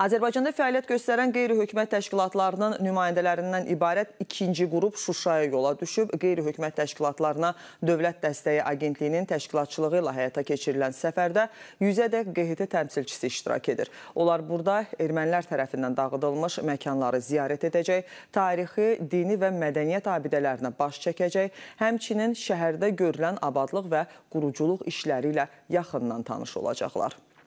Azərbaycanda fəaliyyət göstərən qeyri-hökumət təşkilatlarının nümayəndələrindən ibarət ikinci qrup Şuşaya yola düşüb. Qeyri-hökumət təşkilatlarına Dövlət Dəstəyi Agentliyinin təşkilatçılığı ilə həyata keçirilən səfərdə 100-ədək QHT təmsilçisi iştirak edir. Onlar burada ermənilər tərəfindən dağıdılmış məkanları ziyarət edəcək, tarixi, dini və mədəniyyət abidələrinə baş çəkəcək, həmçinin şəhərdə görülən abadlıq və quruculuq işləri ilə yaxından tanış olacaqlar.